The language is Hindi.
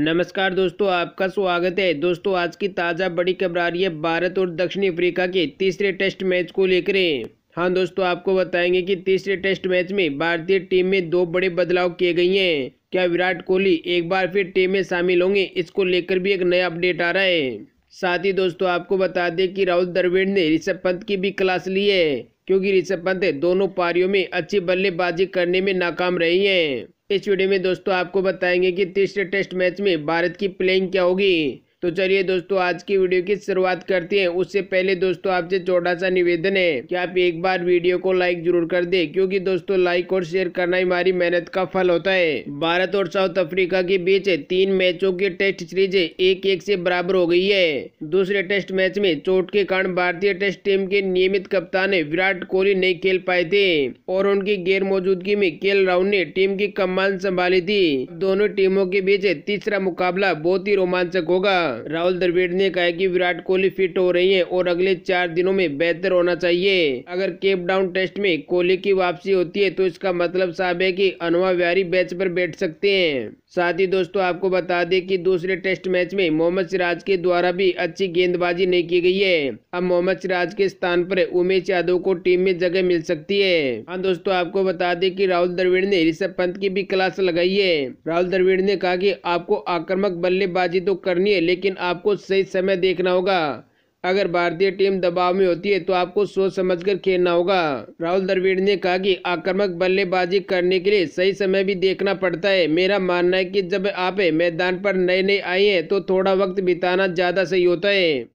नमस्कार दोस्तों आपका स्वागत है दोस्तों आज की ताज़ा बड़ी खबर आ रही है भारत और दक्षिण अफ्रीका के तीसरे टेस्ट मैच को लेकर हाँ दोस्तों आपको बताएंगे कि तीसरे टेस्ट मैच में भारतीय टीम में दो बड़े बदलाव किए गए हैं क्या विराट कोहली एक बार फिर टीम में शामिल होंगे इसको लेकर भी एक नया अपडेट आ रहा है साथ ही दोस्तों आपको बता दें कि राहुल द्रविड़ ने ऋषभ पंत की भी क्लास ली है क्योंकि ऋषभ पंत दोनों पारियों में अच्छी बल्लेबाजी करने में नाकाम रही हैं इस वीडियो में दोस्तों आपको बताएंगे कि तीसरे टेस्ट मैच में भारत की प्लेइंग क्या होगी तो चलिए दोस्तों आज की वीडियो की शुरुआत करते हैं उससे पहले दोस्तों आपसे छोटा सा निवेदन है कि आप एक बार वीडियो को लाइक जरूर कर दे क्योंकि दोस्तों लाइक और शेयर करना ही हमारी मेहनत का फल होता है भारत और साउथ अफ्रीका के बीच तीन मैचों की टेस्ट सीरीज एक एक से बराबर हो गई है दूसरे टेस्ट मैच में चोट के कारण भारतीय टेस्ट टीम के नियमित कप्तान विराट कोहली नहीं खेल पाए थे और उनकी गैर मौजूदगी में के राहुल ने टीम की कमान संभाली थी दोनों टीमों के बीच तीसरा मुकाबला बहुत ही रोमांचक होगा राहुल द्रविड़ ने कहा कि विराट कोहली फिट हो रही है और अगले चार दिनों में बेहतर होना चाहिए अगर केप डाउन टेस्ट में कोहली की वापसी होती है तो इसका मतलब साफ है की अनुवा व्यारी बेंच पर बैठ सकते हैं साथ ही दोस्तों आपको बता दें कि दूसरे टेस्ट मैच में मोहम्मद सिराज के द्वारा भी अच्छी गेंदबाजी नहीं की गई है अब मोहम्मद सिराज के स्थान पर उमेश यादव को टीम में जगह मिल सकती है हाँ दोस्तों आपको बता दें कि राहुल द्रविड़ ने ऋषभ पंत की भी क्लास लगाई है राहुल द्रविड़ ने कहा कि आपको आक्रमक बल्लेबाजी तो करनी है लेकिन आपको सही समय देखना होगा अगर भारतीय टीम दबाव में होती है तो आपको सोच समझकर खेलना होगा राहुल द्रविड़ ने कहा कि आक्रामक बल्लेबाजी करने के लिए सही समय भी देखना पड़ता है मेरा मानना है कि जब आप मैदान पर नए नए आए हैं तो थोड़ा वक्त बिताना ज़्यादा सही होता है